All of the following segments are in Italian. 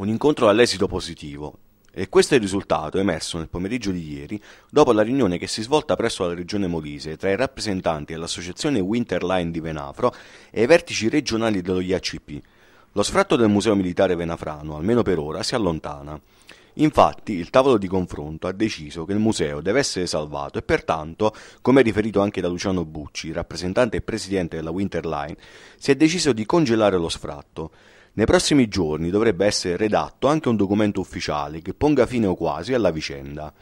un incontro all'esito positivo. E questo è il risultato emerso nel pomeriggio di ieri dopo la riunione che si è svolta presso la regione Molise tra i rappresentanti dell'associazione Winterline di Venafro e i vertici regionali dello IACP. Lo sfratto del Museo Militare Venafrano, almeno per ora, si allontana. Infatti, il tavolo di confronto ha deciso che il museo deve essere salvato e pertanto, come riferito anche da Luciano Bucci, rappresentante e presidente della Winterline, si è deciso di congelare lo sfratto. Nei prossimi giorni dovrebbe essere redatto anche un documento ufficiale che ponga fine o quasi alla vicenda.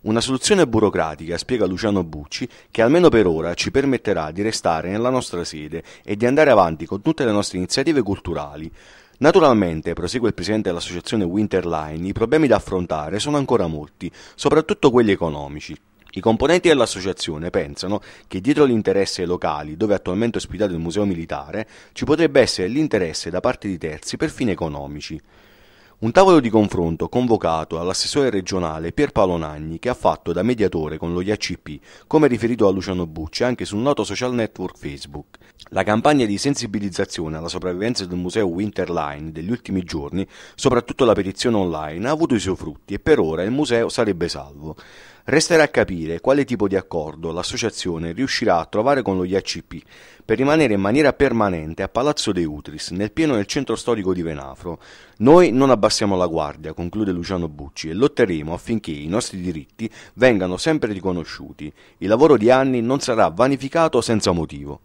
Una soluzione burocratica, spiega Luciano Bucci, che almeno per ora ci permetterà di restare nella nostra sede e di andare avanti con tutte le nostre iniziative culturali. Naturalmente, prosegue il presidente dell'associazione Winterline, i problemi da affrontare sono ancora molti, soprattutto quelli economici. I componenti dell'associazione pensano che dietro gli interessi locali, dove è attualmente ospitato il museo militare, ci potrebbe essere l'interesse da parte di terzi per fini economici. Un tavolo di confronto convocato all'assessore regionale Pierpaolo Nagni, che ha fatto da mediatore con lo IACP, come riferito a Luciano Bucci anche sul noto social network Facebook. La campagna di sensibilizzazione alla sopravvivenza del museo Winterline degli ultimi giorni, soprattutto la petizione online, ha avuto i suoi frutti e per ora il museo sarebbe salvo. Resterà a capire quale tipo di accordo l'associazione riuscirà a trovare con lo IACP per rimanere in maniera permanente a Palazzo De Utris, nel pieno del centro storico di Venafro. Noi non abbassiamo la guardia, conclude Luciano Bucci, e lotteremo affinché i nostri diritti vengano sempre riconosciuti. Il lavoro di anni non sarà vanificato senza motivo.